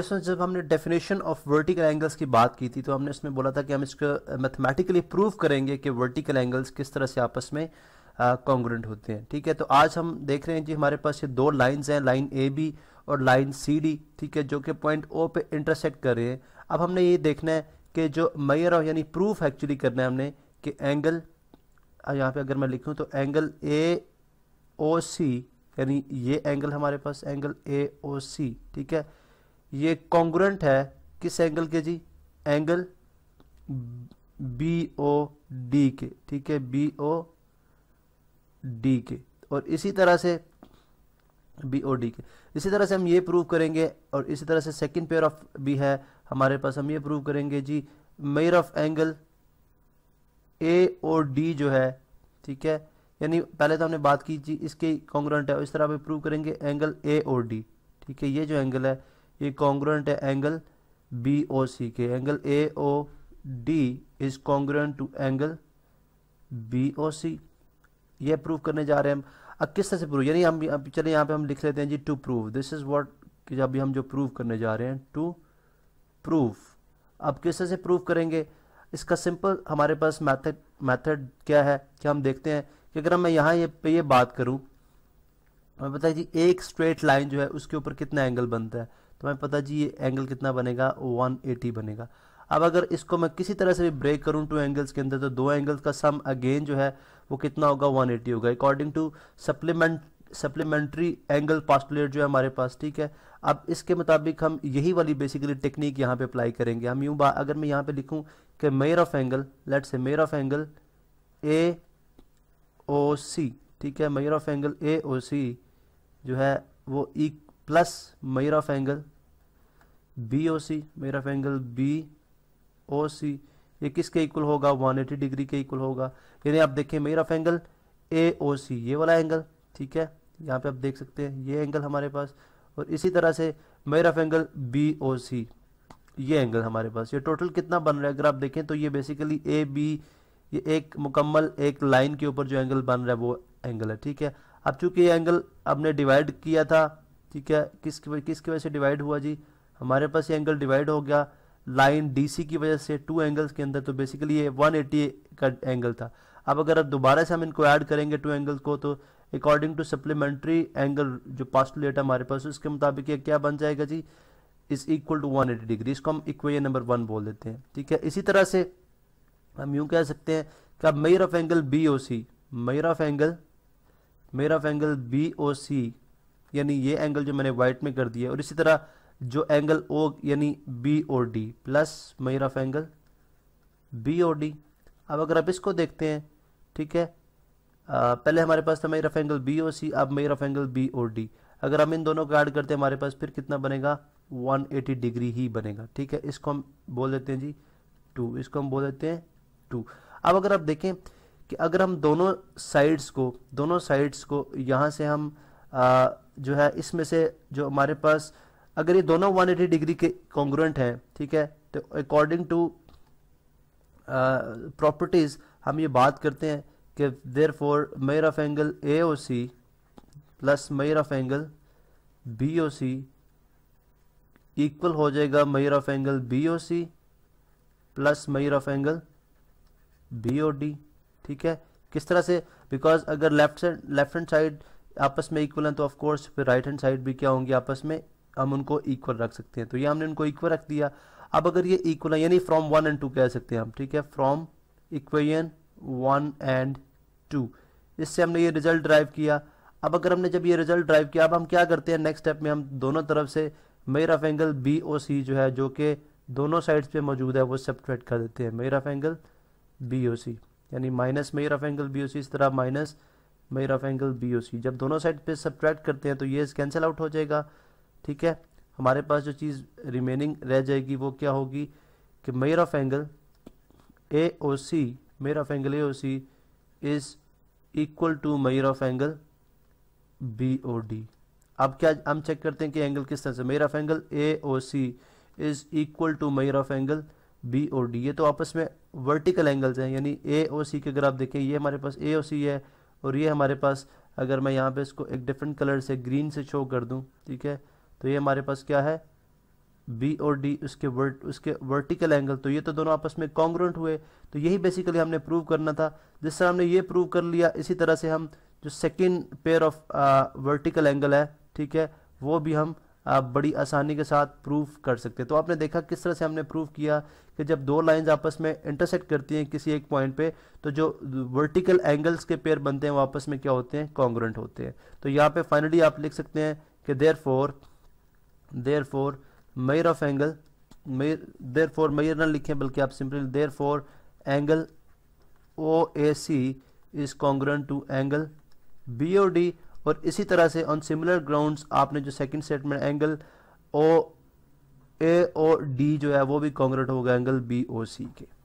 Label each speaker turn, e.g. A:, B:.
A: इसमें जब हमने डेफिनेशन ऑफ वर्टिकल एंगल्स की बात की थी तो हमने इसमें बोला था कि हम इसको मैथमेटिकली uh, प्रूव करेंगे कि वर्टिकल एंगल्स किस तरह से आपस में कॉन्ग्रेंट uh, होते हैं ठीक है तो आज हम देख रहे हैं जी हमारे पास ये दो लाइंस हैं लाइन ए बी और लाइन सी डी ठीक है जो कि पॉइंट ओ पे इंटरसेक्ट कर रहे हैं अब हमने ये देखना है कि जो मैयर ऑफ यानी प्रूफ एक्चुअली करना है हमने कि एंगल यहाँ पे अगर मैं लिखूँ तो एंगल ए ओ सी यानी ये एंगल हमारे पास एंगल ए ओ सी ठीक है ये कॉन्ग्रेंट है किस एंगल के जी एंगल बी ओ डी के ठीक है बी ओ डी के और इसी तरह से बी ओ डी के इसी तरह से हम ये प्रूव करेंगे और इसी तरह से सेकंड पेयर ऑफ भी है हमारे पास हम ये प्रूव करेंगे जी measure of angle A O D जो है ठीक है यानी पहले तो हमने बात की जी इसके कॉन्ग्रेंट है इस तरह हम प्रूव करेंगे एंगल ए ओ डी ठीक है ये जो एंगल है ये कॉन्ग्रेंट है एंगल बी ओ सी के angle A O D is congruent to angle B O C ये प्रूव करने जा रहे हैं हम अब किस तरह से प्रूव यानी हम चले यहाँ पे हम लिख लेते हैं जी to prove this is what कि अभी हम जो प्रूव करने जा रहे हैं टू प्रूव अब किस तरह से प्रूव करेंगे इसका सिंपल हमारे पास मैथड मैथड क्या है कि हम देखते हैं कि अगर मैं यहाँ ये पे ये बात करूँ हमें पता है जी एक स्ट्रेट लाइन जो है उसके ऊपर कितना एंगल बनता है तो हमें पता जी ये एंगल कितना बनेगा 180 बनेगा अब अगर इसको मैं किसी तरह से भी ब्रेक करूँ टू एंगल्स के अंदर तो दो एंगल्स का सम अगेन जो है वो कितना होगा 180 होगा according to supplement supplementary angle postulate जो है हमारे पास ठीक है अब इसके मुताबिक हम यही वाली बेसिकली टेक्निक यहाँ पर अप्लाई करेंगे हम यूँ अगर मैं यहाँ पर लिखूँ कि measure of angle let say measure of angle A O C ठीक है measure of angle A O C जो है वो ई plus measure of angle B O C measure of angle B O C ये किसके इक्वल होगा 180 degree के इक्वल होगा यानी आप देखें measure of angle A O C ये वाला एंगल ठीक है यहाँ पे आप देख सकते हैं ये एंगल हमारे पास और इसी तरह से measure of angle B O C ये एंगल हमारे पास ये टोटल कितना बन रहा है अगर आप देखें तो ये बेसिकली ए बी ये एक मुकम्मल एक लाइन के ऊपर जो एंगल बन रहा है वो एंगल है ठीक है अब चूंकि ये एंगल आपने डिवाइड किया था ठीक है किस किसकी वजह से डिवाइड हुआ जी हमारे पास ये एंगल डिवाइड हो गया लाइन डीसी की वजह से टू एंगल्स के अंदर तो बेसिकली ये 180 का एंगल था अब अगर अब दोबारा से हम इनको ऐड करेंगे टू एंगल्स को तो अकॉर्डिंग टू सप्लीमेंट्री एंगल जो पास्टुलेट है हमारे पास उसके मुताबिक ये क्या बन जाएगा जी इज इक्वल टू 180 डिग्री इसको हम इक्वेजन नंबर वन बोल देते हैं ठीक है इसी तरह से हम यूं कह सकते हैं कि अब measure of angle B O C measure of angle measure of angle B O C यानी ये एंगल जो मैंने वाइट में कर दिया और इसी तरह जो एंगल ओ यानी बी और D plus measure of angle B और डी अब अगर आप इसको देखते हैं ठीक है आ, पहले हमारे पास था मयर ऑफ एंगल बी और सी अब मयर ऑफ एंगल बी और डी अगर हम इन दोनों को ऐड करते हैं हमारे पास फिर कितना बनेगा 180 डिग्री ही बनेगा ठीक है इसको हम बोल देते हैं जी टू इसको हम बोल देते हैं टू अब अगर आप देखें कि अगर हम दोनों साइड्स को दोनों साइड्स को यहाँ से हम आ, जो है इसमें से जो हमारे पास अगर ये दोनों 180 डिग्री के कॉन्ग्रेंट हैं ठीक है तो अकॉर्डिंग टू प्रॉपर्टीज हम ये बात करते हैं कि therefore measure of angle A O C plus measure of angle B O C equal हो जाएगा measure of angle B O C plus measure of angle B O D ठीक है किस तरह से बिकॉज अगर left side left hand side आपस में इक्वल हैं तो ऑफकोर्स फिर राइट हैंड साइड भी क्या होंगी आपस में हम उनको इक्वल रख सकते हैं तो ये हमने उनको इक्वल रख दिया अब अगर ये इक्वल है यानी फ्रॉम वन एंड टू कह सकते हैं हम ठीक है from equation one and two इससे हमने ये रिजल्ट ड्राइव किया अब अगर हमने जब ये रिजल्ट ड्राइव किया अब हम क्या करते हैं नेक्स्ट स्टेप में हम दोनों तरफ से measure of angle B O C जो है जो कि दोनों साइड्स पे मौजूद है वो सेपरेट कर देते हैं measure of angle B O C यानी minus measure of angle B O C इस तरह minus measure of angle B O C जब दोनों साइड पे सब्ट्रैक्ट करते हैं तो ये कैंसिल आउट हो जाएगा ठीक है हमारे पास जो चीज़ रिमेनिंग रह जाएगी वो क्या होगी कि measure of angle A O C measure of angle A O C is equal to measure of angle B O D अब क्या हम चेक करते हैं कि एंगल किस तरह से measure of angle A O C is equal to measure of angle B O D ये तो आपस में वर्टिकल एंगल्स हैं यानी ए ओ सी के अगर आप देखें ये हमारे पास ए ओ सी है और ये हमारे पास अगर मैं यहाँ पे इसको एक डिफरेंट कलर से ग्रीन से शो कर दूँ ठीक है तो ये हमारे पास क्या है बी और डी उसके वर्ट उसके वर्टिकल एंगल तो ये तो दोनों आपस में कॉन्ग्रेंट हुए तो यही बेसिकली हमने प्रूव करना था जिस तरह हमने ये प्रूव कर लिया इसी तरह से हम जो second pair of vertical angle है ठीक है वो भी हम आप बड़ी आसानी के साथ प्रूफ कर सकते हैं तो आपने देखा किस तरह से हमने प्रूफ किया कि जब दो लाइंस आपस में इंटरसेक्ट करती हैं किसी एक पॉइंट पे तो जो वर्टिकल एंगल्स के पेयर बनते हैं वो आपस में क्या होते हैं कॉन्ग्रेंट होते हैं तो यहाँ पे फाइनली आप लिख सकते हैं कि therefore therefore measure of angle measure therefore measure ना लिखें बल्कि आप simply therefore angle O A C is congruent to angle B O D और इसी तरह से ऑन सिमिलर ग्राउंड आपने जो सेकेंड सेट में एंगल ओ ए और डी जो है वो भी कॉन्ग्रेट होगा एंगल बी ओ सी के